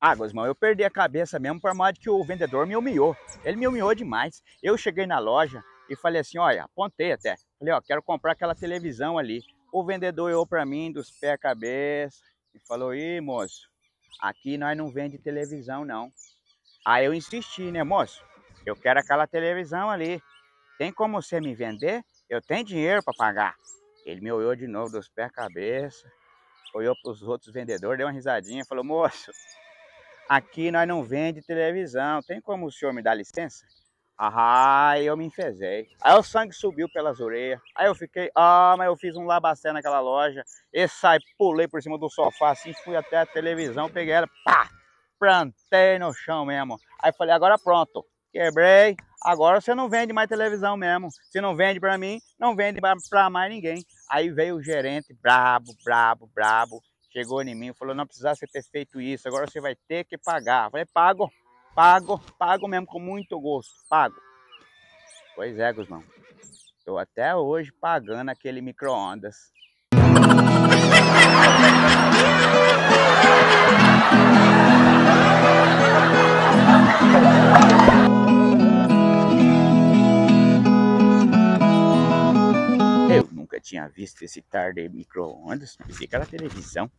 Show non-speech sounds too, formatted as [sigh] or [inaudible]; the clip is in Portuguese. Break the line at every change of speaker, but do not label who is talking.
Ah, Gosmão, eu perdi a cabeça mesmo por modo que o vendedor me humilhou. Ele me humilhou demais. Eu cheguei na loja e falei assim, olha, apontei até. Falei, ó, quero comprar aquela televisão ali. O vendedor olhou para mim dos pés à cabeça e falou, ih, moço, aqui nós não vende televisão, não. Aí eu insisti, né, moço? Eu quero aquela televisão ali. Tem como você me vender? Eu tenho dinheiro para pagar. Ele me olhou de novo dos pés à cabeça, olhou para os outros vendedores, deu uma risadinha, e falou, moço, aqui nós não vende televisão, tem como o senhor me dar licença? Ah, eu me enfezei. Aí o sangue subiu pelas orelhas. Aí eu fiquei, ah, mas eu fiz um labacé naquela loja. E sai, pulei por cima do sofá, assim, fui até a televisão, peguei ela, pá, plantei no chão mesmo. Aí falei, agora pronto, quebrei. Agora você não vende mais televisão mesmo. Se não vende para mim, não vende para mais ninguém. Aí veio o gerente, brabo, brabo, brabo chegou em mim e falou, não precisava ter feito isso, agora você vai ter que pagar. Eu falei, pago, pago, pago mesmo com muito gosto, pago. Pois é, Guzmão. Estou até hoje pagando aquele micro-ondas. [laughs] nunca tinha visto esse tarde micro-ondas. Pensei né? televisão.